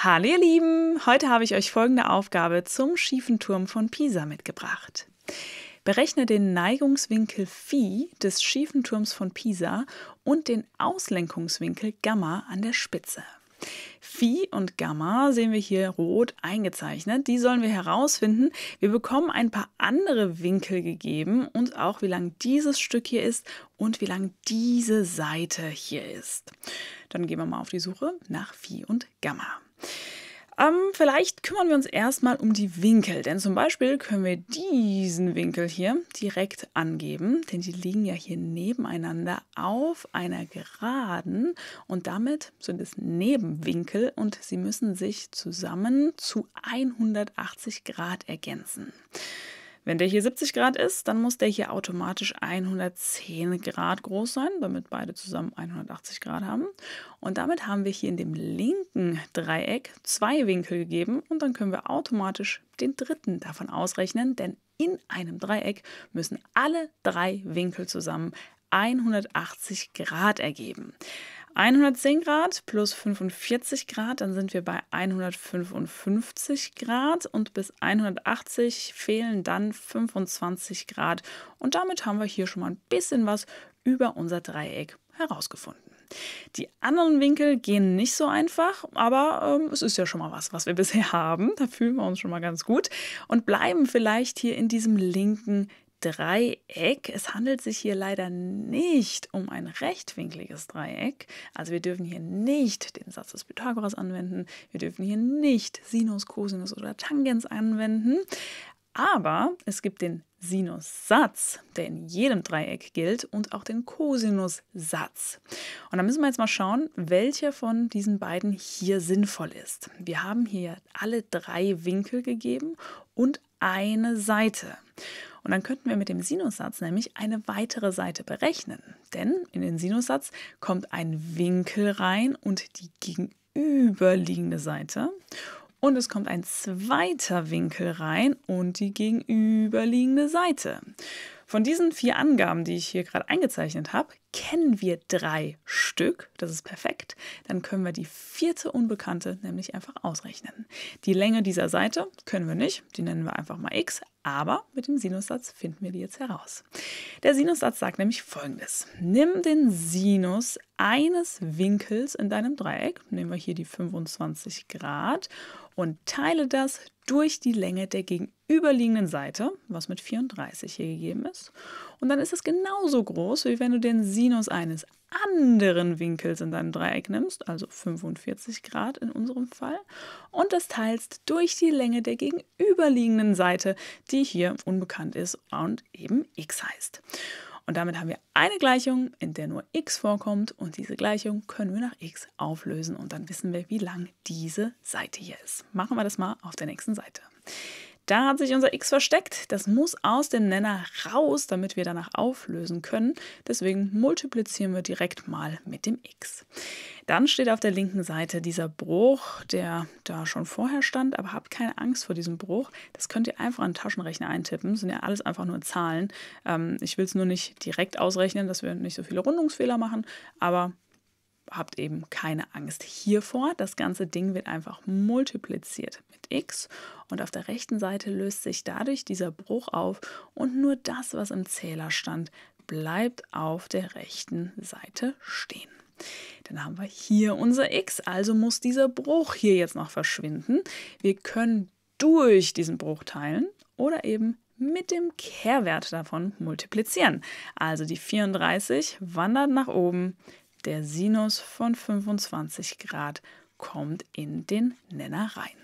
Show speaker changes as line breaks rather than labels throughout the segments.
Hallo ihr Lieben, heute habe ich euch folgende Aufgabe zum schiefen Turm von Pisa mitgebracht. Berechne den Neigungswinkel Phi des schiefen Turms von Pisa und den Auslenkungswinkel Gamma an der Spitze. Phi und Gamma sehen wir hier rot eingezeichnet. Die sollen wir herausfinden. Wir bekommen ein paar andere Winkel gegeben und auch wie lang dieses Stück hier ist und wie lang diese Seite hier ist. Dann gehen wir mal auf die Suche nach Phi und Gamma. Ähm, vielleicht kümmern wir uns erstmal um die Winkel, denn zum Beispiel können wir diesen Winkel hier direkt angeben, denn die liegen ja hier nebeneinander auf einer Geraden und damit sind es Nebenwinkel und sie müssen sich zusammen zu 180 Grad ergänzen. Wenn der hier 70 Grad ist, dann muss der hier automatisch 110 Grad groß sein, damit beide zusammen 180 Grad haben. Und damit haben wir hier in dem linken Dreieck zwei Winkel gegeben und dann können wir automatisch den dritten davon ausrechnen, denn in einem Dreieck müssen alle drei Winkel zusammen 180 Grad ergeben. 110 Grad plus 45 Grad, dann sind wir bei 155 Grad und bis 180 fehlen dann 25 Grad. Und damit haben wir hier schon mal ein bisschen was über unser Dreieck herausgefunden. Die anderen Winkel gehen nicht so einfach, aber ähm, es ist ja schon mal was, was wir bisher haben. Da fühlen wir uns schon mal ganz gut und bleiben vielleicht hier in diesem linken Dreieck. Es handelt sich hier leider nicht um ein rechtwinkliges Dreieck. Also wir dürfen hier nicht den Satz des Pythagoras anwenden. Wir dürfen hier nicht Sinus, Cosinus oder Tangens anwenden. Aber es gibt den Sinussatz, der in jedem Dreieck gilt, und auch den Cosinussatz. Und da müssen wir jetzt mal schauen, welcher von diesen beiden hier sinnvoll ist. Wir haben hier alle drei Winkel gegeben und eine Seite. Und dann könnten wir mit dem Sinussatz nämlich eine weitere Seite berechnen. Denn in den Sinussatz kommt ein Winkel rein und die gegenüberliegende Seite. Und es kommt ein zweiter Winkel rein und die gegenüberliegende Seite. Von diesen vier Angaben, die ich hier gerade eingezeichnet habe, kennen wir drei Stück. Das ist perfekt. Dann können wir die vierte Unbekannte nämlich einfach ausrechnen. Die Länge dieser Seite können wir nicht. Die nennen wir einfach mal x. Aber mit dem Sinussatz finden wir die jetzt heraus. Der Sinussatz sagt nämlich folgendes. Nimm den Sinus eines Winkels in deinem Dreieck, nehmen wir hier die 25 Grad, und teile das durch die Länge der gegenüber gegenüberliegenden Seite, was mit 34 hier gegeben ist. Und dann ist es genauso groß, wie wenn du den Sinus eines anderen Winkels in deinem Dreieck nimmst, also 45 Grad in unserem Fall, und das teilst durch die Länge der gegenüberliegenden Seite, die hier unbekannt ist und eben x heißt. Und damit haben wir eine Gleichung, in der nur x vorkommt und diese Gleichung können wir nach x auflösen und dann wissen wir, wie lang diese Seite hier ist. Machen wir das mal auf der nächsten Seite. Da hat sich unser x versteckt. Das muss aus dem Nenner raus, damit wir danach auflösen können. Deswegen multiplizieren wir direkt mal mit dem x. Dann steht auf der linken Seite dieser Bruch, der da schon vorher stand, aber habt keine Angst vor diesem Bruch. Das könnt ihr einfach an den Taschenrechner eintippen. Das sind ja alles einfach nur Zahlen. Ähm, ich will es nur nicht direkt ausrechnen, dass wir nicht so viele Rundungsfehler machen, aber habt eben keine Angst hiervor. Das ganze Ding wird einfach multipliziert mit x und auf der rechten Seite löst sich dadurch dieser Bruch auf und nur das, was im Zähler stand, bleibt auf der rechten Seite stehen. Dann haben wir hier unser x, also muss dieser Bruch hier jetzt noch verschwinden. Wir können durch diesen Bruch teilen oder eben mit dem Kehrwert davon multiplizieren. Also die 34 wandert nach oben, der Sinus von 25 Grad kommt in den Nenner rein.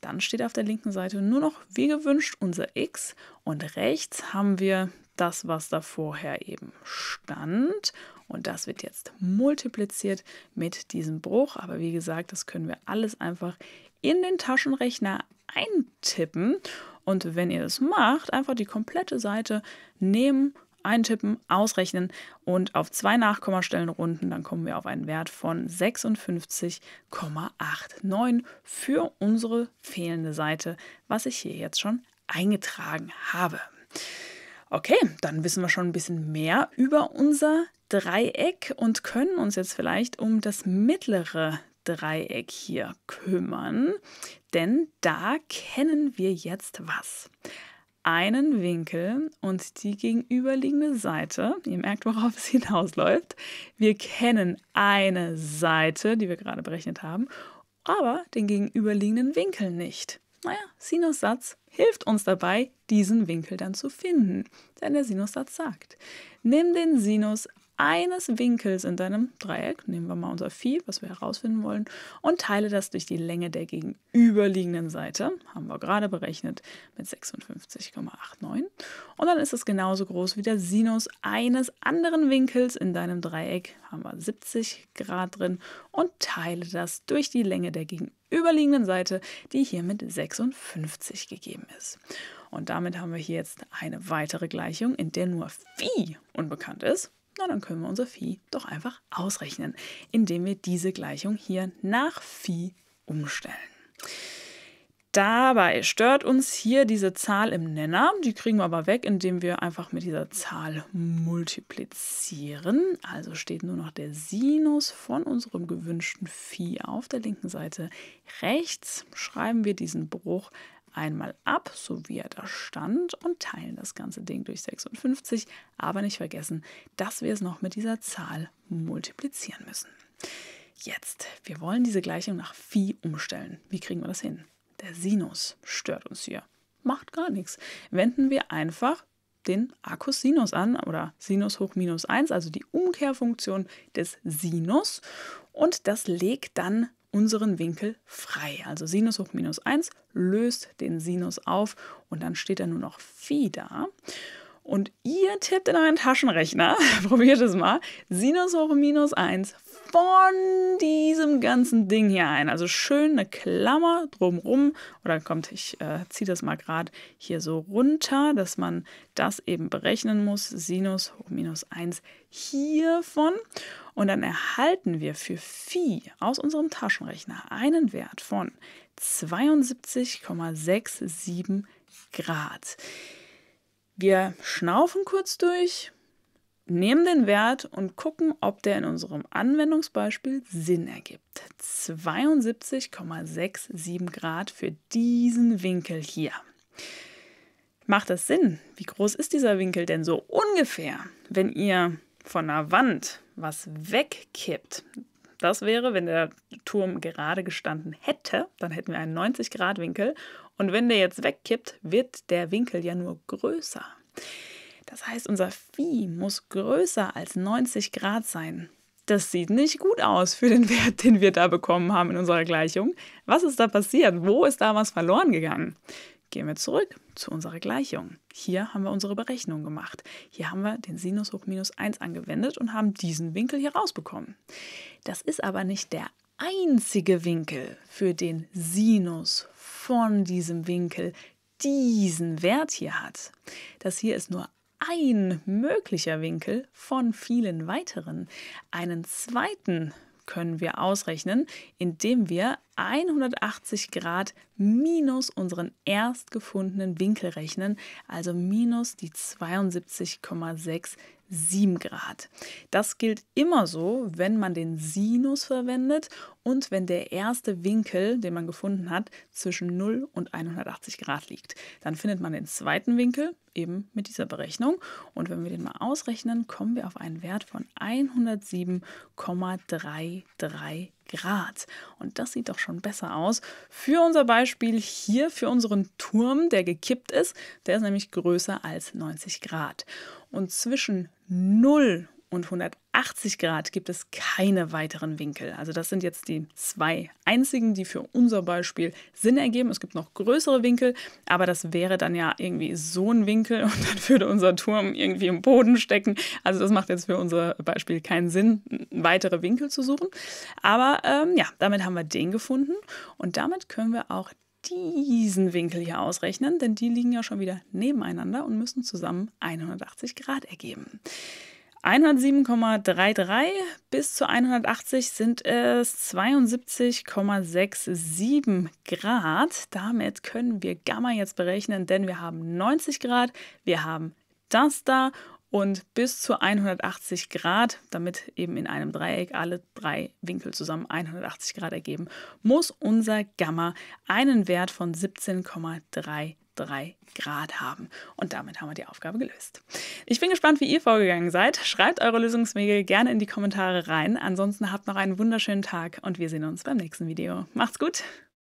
Dann steht auf der linken Seite nur noch, wie gewünscht, unser x und rechts haben wir das, was da vorher eben stand. Und das wird jetzt multipliziert mit diesem Bruch. Aber wie gesagt, das können wir alles einfach in den Taschenrechner eintippen. Und wenn ihr das macht, einfach die komplette Seite nehmen eintippen, ausrechnen und auf zwei Nachkommastellen runden. Dann kommen wir auf einen Wert von 56,89 für unsere fehlende Seite, was ich hier jetzt schon eingetragen habe. Okay, dann wissen wir schon ein bisschen mehr über unser Dreieck und können uns jetzt vielleicht um das mittlere Dreieck hier kümmern, denn da kennen wir jetzt was einen Winkel und die gegenüberliegende Seite. Ihr merkt, worauf es hinausläuft. Wir kennen eine Seite, die wir gerade berechnet haben, aber den gegenüberliegenden Winkel nicht. Naja, Sinussatz hilft uns dabei, diesen Winkel dann zu finden. Denn der Sinussatz sagt, nimm den Sinus eines Winkels in deinem Dreieck, nehmen wir mal unser Phi, was wir herausfinden wollen, und teile das durch die Länge der gegenüberliegenden Seite, haben wir gerade berechnet, mit 56,89. Und dann ist es genauso groß wie der Sinus eines anderen Winkels in deinem Dreieck, haben wir 70 Grad drin, und teile das durch die Länge der gegenüberliegenden Seite, die hier mit 56 gegeben ist. Und damit haben wir hier jetzt eine weitere Gleichung, in der nur Phi unbekannt ist na dann können wir unser Phi doch einfach ausrechnen, indem wir diese Gleichung hier nach Phi umstellen. Dabei stört uns hier diese Zahl im Nenner. Die kriegen wir aber weg, indem wir einfach mit dieser Zahl multiplizieren. Also steht nur noch der Sinus von unserem gewünschten Phi auf der linken Seite rechts. Schreiben wir diesen Bruch einmal ab, so wie er da stand, und teilen das ganze Ding durch 56. Aber nicht vergessen, dass wir es noch mit dieser Zahl multiplizieren müssen. Jetzt, wir wollen diese Gleichung nach Phi umstellen. Wie kriegen wir das hin? Der Sinus stört uns hier. Macht gar nichts. Wenden wir einfach den Arcus Sinus an oder Sinus hoch minus 1, also die Umkehrfunktion des Sinus. Und das legt dann unseren Winkel frei. Also Sinus hoch minus 1 löst den Sinus auf und dann steht er nur noch Phi da. Und ihr tippt in euren Taschenrechner, probiert es mal, Sinus hoch minus 1 von diesem ganzen Ding hier ein. Also schön eine Klammer drumrum. Oder kommt, ich äh, ziehe das mal gerade hier so runter, dass man das eben berechnen muss. Sinus hoch minus 1 hiervon. Und dann erhalten wir für Phi aus unserem Taschenrechner einen Wert von 72,67 Grad. Wir schnaufen kurz durch, nehmen den Wert und gucken, ob der in unserem Anwendungsbeispiel Sinn ergibt. 72,67 Grad für diesen Winkel hier. Macht das Sinn? Wie groß ist dieser Winkel denn so ungefähr? Wenn ihr von der Wand was wegkippt. Das wäre, wenn der Turm gerade gestanden hätte, dann hätten wir einen 90-Grad-Winkel. Und wenn der jetzt wegkippt, wird der Winkel ja nur größer. Das heißt, unser Vieh muss größer als 90 Grad sein. Das sieht nicht gut aus für den Wert, den wir da bekommen haben in unserer Gleichung. Was ist da passiert? Wo ist da was verloren gegangen? Gehen wir zurück zu unserer Gleichung. Hier haben wir unsere Berechnung gemacht. Hier haben wir den Sinus hoch minus 1 angewendet und haben diesen Winkel hier rausbekommen. Das ist aber nicht der einzige Winkel, für den Sinus von diesem Winkel diesen Wert hier hat. Das hier ist nur ein möglicher Winkel von vielen weiteren. Einen zweiten Winkel können wir ausrechnen, indem wir 180 Grad minus unseren erst gefundenen Winkel rechnen, also minus die 72,6 Grad. 7 Grad. Das gilt immer so, wenn man den Sinus verwendet und wenn der erste Winkel, den man gefunden hat, zwischen 0 und 180 Grad liegt. Dann findet man den zweiten Winkel eben mit dieser Berechnung und wenn wir den mal ausrechnen, kommen wir auf einen Wert von 107,33 Grad. Und das sieht doch schon besser aus. Für unser Beispiel hier, für unseren Turm, der gekippt ist, der ist nämlich größer als 90 Grad. Und zwischen 0 und und 180 Grad gibt es keine weiteren Winkel. Also das sind jetzt die zwei einzigen, die für unser Beispiel Sinn ergeben. Es gibt noch größere Winkel, aber das wäre dann ja irgendwie so ein Winkel und dann würde unser Turm irgendwie im Boden stecken. Also das macht jetzt für unser Beispiel keinen Sinn, weitere Winkel zu suchen. Aber ähm, ja, damit haben wir den gefunden und damit können wir auch diesen Winkel hier ausrechnen, denn die liegen ja schon wieder nebeneinander und müssen zusammen 180 Grad ergeben. 107,33 bis zu 180 sind es 72,67 Grad. Damit können wir Gamma jetzt berechnen, denn wir haben 90 Grad, wir haben das da und bis zu 180 Grad, damit eben in einem Dreieck alle drei Winkel zusammen 180 Grad ergeben, muss unser Gamma einen Wert von 17,3 3 Grad haben. Und damit haben wir die Aufgabe gelöst. Ich bin gespannt, wie ihr vorgegangen seid. Schreibt eure Lösungswege gerne in die Kommentare rein. Ansonsten habt noch einen wunderschönen Tag und wir sehen uns beim nächsten Video. Macht's gut!